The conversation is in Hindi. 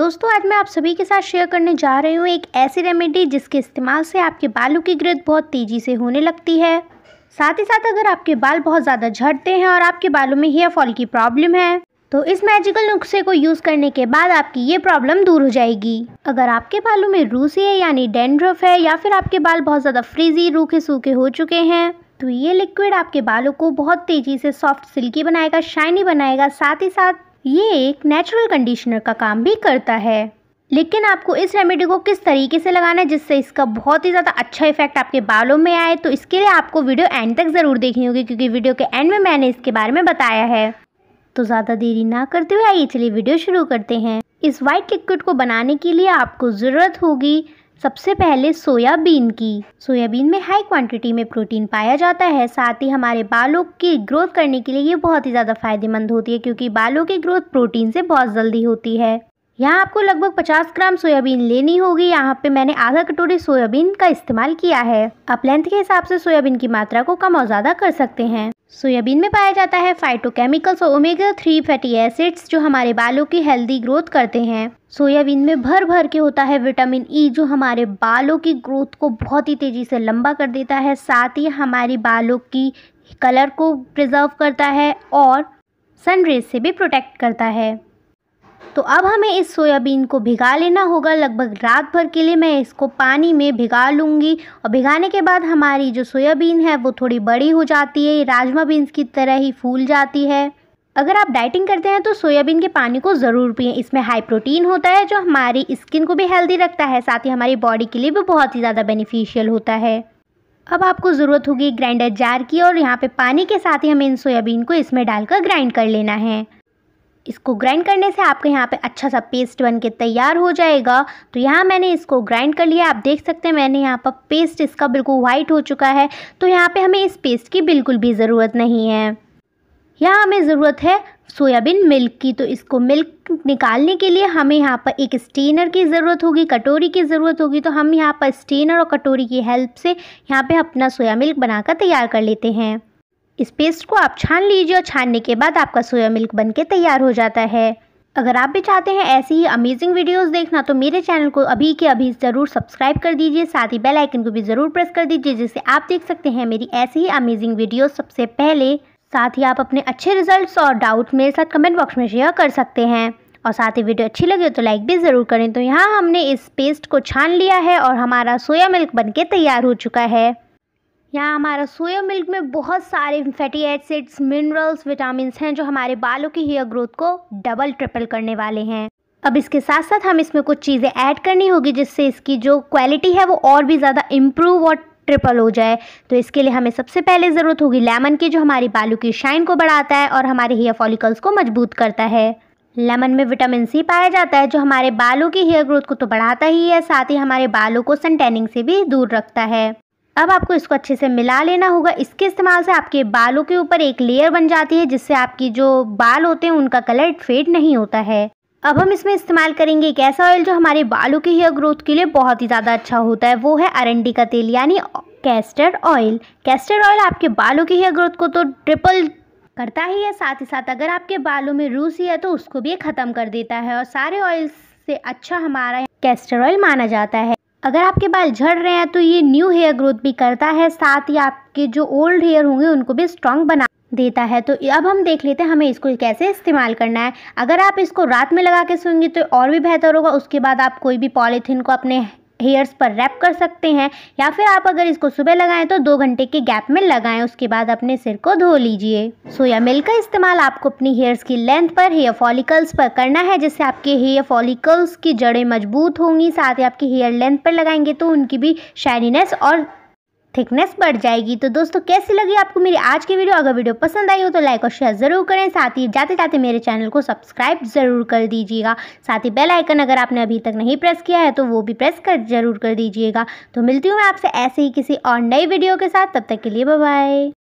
दोस्तों आज मैं आप सभी के साथ शेयर करने जा रही हूँ एक ऐसी रेमेडी जिसके इस्तेमाल से आपके बालों की ग्रोथ बहुत तेज़ी से होने लगती है साथ ही साथ अगर आपके बाल बहुत ज़्यादा झड़ते हैं और आपके बालों में हेयर फॉल की प्रॉब्लम है तो इस मैजिकल नुस्खे को यूज़ करने के बाद आपकी ये प्रॉब्लम दूर हो जाएगी अगर आपके बालों में रूसी है यानी डेंड्रफ है या फिर आपके बाल बहुत ज़्यादा फ्रीजी रूखे सूखे हो चुके हैं तो ये लिक्विड आपके बालों को बहुत तेज़ी से सॉफ्ट सिल्की बनाएगा शाइनी बनाएगा साथ ही साथ ये एक नेचुरल कंडीशनर का काम भी करता है लेकिन आपको इस रेमेडी को किस तरीके से लगाना है जिससे इसका बहुत ही ज़्यादा अच्छा इफेक्ट आपके बालों में आए तो इसके लिए आपको वीडियो एंड तक ज़रूर देखनी होगी क्योंकि वीडियो के एंड में मैंने इसके बारे में बताया है तो ज़्यादा देरी ना करते हुए आइए चलिए वीडियो शुरू करते हैं इस वाइट लिक्विड को बनाने के लिए आपको ज़रूरत होगी सबसे पहले सोयाबीन की सोयाबीन में हाई क्वांटिटी में प्रोटीन पाया जाता है साथ ही हमारे बालों की ग्रोथ करने के लिए ये बहुत ही ज़्यादा फायदेमंद होती है क्योंकि बालों की ग्रोथ प्रोटीन से बहुत जल्दी होती है यहाँ आपको लगभग 50 ग्राम सोयाबीन लेनी होगी यहाँ पे मैंने आधा कटोरी सोयाबीन का इस्तेमाल किया है आप लेंथ के हिसाब से सोयाबीन की मात्रा को कम और ज़्यादा कर सकते हैं सोयाबीन में पाया जाता है फाइटोकेमिकल्स और ओमेगा थ्री फैटी एसिड्स जो हमारे बालों की हेल्दी ग्रोथ करते हैं सोयाबीन में भर भर के होता है विटामिन ई e, जो हमारे बालों की ग्रोथ को बहुत ही तेज़ी से लंबा कर देता है साथ ही हमारे बालों की कलर को प्रिजर्व करता है और सनरेज से भी प्रोटेक्ट करता है तो अब हमें इस सोयाबीन को भिगा लेना होगा लगभग रात भर के लिए मैं इसको पानी में भिगा लूँगी और भिगाने के बाद हमारी जो सोयाबीन है वो थोड़ी बड़ी हो जाती है राजमा बीन्स की तरह ही फूल जाती है अगर आप डाइटिंग करते हैं तो सोयाबीन के पानी को ज़रूर पिएं इसमें हाई प्रोटीन होता है जो हमारी स्किन को भी हेल्दी रखता है साथ ही हमारी बॉडी के लिए भी बहुत ही ज़्यादा बेनिफिशियल होता है अब आपको ज़रूरत होगी ग्राइंडर जार की और यहाँ पे पानी के साथ ही हमें इन सोयाबीन को इसमें डालकर ग्राइंड कर लेना है इसको ग्राइंड करने से आपके यहाँ पे अच्छा सा पेस्ट बन के तैयार हो जाएगा तो यहाँ मैंने इसको ग्राइंड कर लिया आप देख सकते हैं मैंने यहाँ पर पेस्ट इसका बिल्कुल वाइट हो चुका है तो यहाँ पे हमें इस पेस्ट की बिल्कुल भी ज़रूरत नहीं है यहाँ हमें ज़रूरत है सोयाबीन मिल्क की तो इसको मिल्क निकालने के लिए हमें यहाँ पर एक स्टेनर की ज़रूरत होगी कटोरी की ज़रूरत होगी तो हम यहाँ पर स्टेनर और कटोरी की हेल्प से यहाँ पर अपना सोया मिल्क बनाकर तैयार कर लेते हैं इस पेस्ट को आप छान लीजिए और छानने के बाद आपका सोया मिल्क बन के तैयार हो जाता है अगर आप भी चाहते हैं ऐसी ही अमेजिंग वीडियोस देखना तो मेरे चैनल को अभी के अभी ज़रूर सब्सक्राइब कर दीजिए साथ ही बेल आइकन को भी ज़रूर प्रेस कर दीजिए जिससे आप देख सकते हैं मेरी ऐसी ही अमेजिंग वीडियोस सबसे पहले साथ ही आप अपने अच्छे रिजल्ट्स और डाउट मेरे साथ कमेंट बॉक्स में शेयर कर सकते हैं और साथ ही वीडियो अच्छी लगे तो लाइक भी ज़रूर करें तो यहाँ हमने इस पेस्ट को छान लिया है और हमारा सोया मिल्क बन तैयार हो चुका है यहाँ हमारा सोया मिल्क में बहुत सारे फैटी एसिड्स मिनरल्स विटामिन हैं जो हमारे बालों की हेयर ग्रोथ को डबल ट्रिपल करने वाले हैं अब इसके साथ साथ हम इसमें कुछ चीज़ें ऐड करनी होगी जिससे इसकी जो क्वालिटी है वो और भी ज़्यादा इम्प्रूव और ट्रिपल हो जाए तो इसके लिए हमें सबसे पहले ज़रूरत होगी लेमन की जो हमारी बालों की शाइन को बढ़ाता है और हमारे हेयर फॉलिकल्स को मजबूत करता है लेमन में विटामिन सी पाया जाता है जो हमारे बालों की हेयर ग्रोथ को तो बढ़ाता ही है साथ ही हमारे बालों को सन टैनिंग से भी दूर रखता है अब आपको इसको अच्छे से मिला लेना होगा इसके इस्तेमाल से आपके बालों के ऊपर एक लेयर बन जाती है जिससे आपकी जो बाल होते हैं उनका कलर फेड नहीं होता है अब हम इसमें इस्तेमाल करेंगे एक ऐसा ऑयल जो हमारे बालों के हेयर ग्रोथ के लिए बहुत ही ज़्यादा अच्छा होता है वो है अरंडी का तेल यानी कैस्टर ऑयल कैस्टर ऑयल आपके बालों के हेयर ग्रोथ को तो ट्रिपल करता ही है साथ ही साथ अगर आपके बालों में रूसी है तो उसको भी ख़त्म कर देता है और सारे ऑयल से अच्छा हमारा कैस्टर ऑयल माना जाता है अगर आपके बाल झड़ रहे हैं तो ये न्यू हेयर ग्रोथ भी करता है साथ ही आपके जो ओल्ड हेयर होंगे उनको भी स्ट्रॉन्ग बना देता है तो अब हम देख लेते हैं हमें इसको कैसे इस्तेमाल करना है अगर आप इसको रात में लगा के सोएंगे तो और भी बेहतर होगा उसके बाद आप कोई भी पॉलीथीन को अपने हेयर्स पर रैप कर सकते हैं या फिर आप अगर इसको सुबह लगाएं तो दो घंटे के गैप में लगाएं उसके बाद अपने सिर को धो लीजिए सोया मिल्क का इस्तेमाल आपको अपनी हेयर्स की लेंथ पर हेयर फॉलिकल्स पर करना है जिससे आपके हेयर फॉलिकल्स की जड़ें मजबूत होंगी साथ ही आपकी हेयर लेंथ पर लगाएंगे तो उनकी भी शाइनीनेस और थिकनेस बढ़ जाएगी तो दोस्तों कैसी लगी आपको मेरी आज की वीडियो अगर वीडियो पसंद आई हो तो लाइक और शेयर ज़रूर करें साथ ही जाते जाते मेरे चैनल को सब्सक्राइब ज़रूर कर दीजिएगा साथ ही बेल आइकन अगर आपने अभी तक नहीं प्रेस किया है तो वो भी प्रेस कर ज़रूर कर दीजिएगा तो मिलती हूँ मैं आपसे ऐसे ही किसी और नई वीडियो के साथ तब तक के लिए बाय